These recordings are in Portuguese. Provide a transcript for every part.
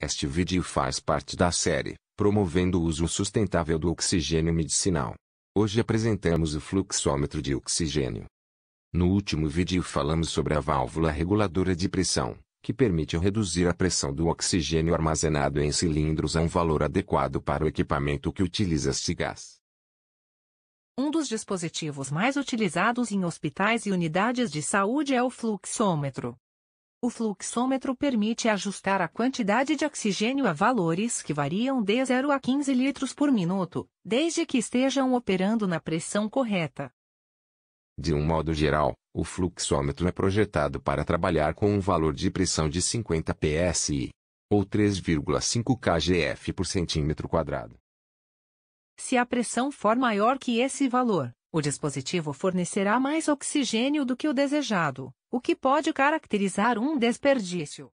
Este vídeo faz parte da série Promovendo o uso sustentável do oxigênio medicinal. Hoje apresentamos o fluxômetro de oxigênio. No último vídeo falamos sobre a válvula reguladora de pressão, que permite reduzir a pressão do oxigênio armazenado em cilindros a um valor adequado para o equipamento que utiliza este gás. Um dos dispositivos mais utilizados em hospitais e unidades de saúde é o fluxômetro. O fluxômetro permite ajustar a quantidade de oxigênio a valores que variam de 0 a 15 litros por minuto, desde que estejam operando na pressão correta. De um modo geral, o fluxômetro é projetado para trabalhar com um valor de pressão de 50 psi, ou 3,5 kgf por centímetro quadrado. Se a pressão for maior que esse valor, o dispositivo fornecerá mais oxigênio do que o desejado, o que pode caracterizar um desperdício.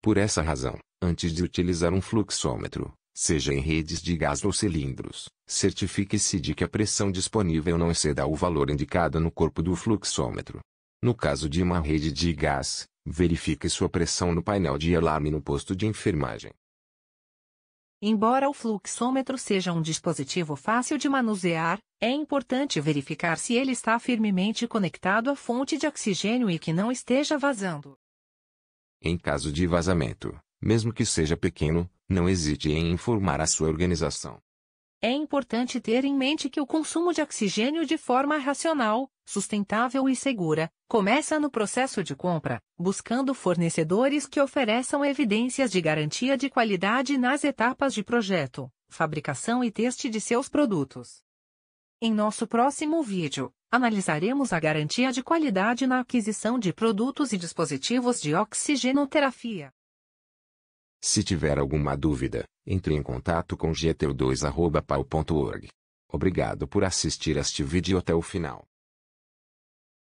Por essa razão, antes de utilizar um fluxômetro, seja em redes de gás ou cilindros, certifique-se de que a pressão disponível não exceda o valor indicado no corpo do fluxômetro. No caso de uma rede de gás, verifique sua pressão no painel de alarme no posto de enfermagem. Embora o fluxômetro seja um dispositivo fácil de manusear, é importante verificar se ele está firmemente conectado à fonte de oxigênio e que não esteja vazando. Em caso de vazamento, mesmo que seja pequeno, não hesite em informar a sua organização. É importante ter em mente que o consumo de oxigênio de forma racional, sustentável e segura começa no processo de compra, buscando fornecedores que ofereçam evidências de garantia de qualidade nas etapas de projeto, fabricação e teste de seus produtos. Em nosso próximo vídeo, analisaremos a garantia de qualidade na aquisição de produtos e dispositivos de oxigenoterapia. Se tiver alguma dúvida, entre em contato com gteu2.pau.org. Obrigado por assistir este vídeo até o final.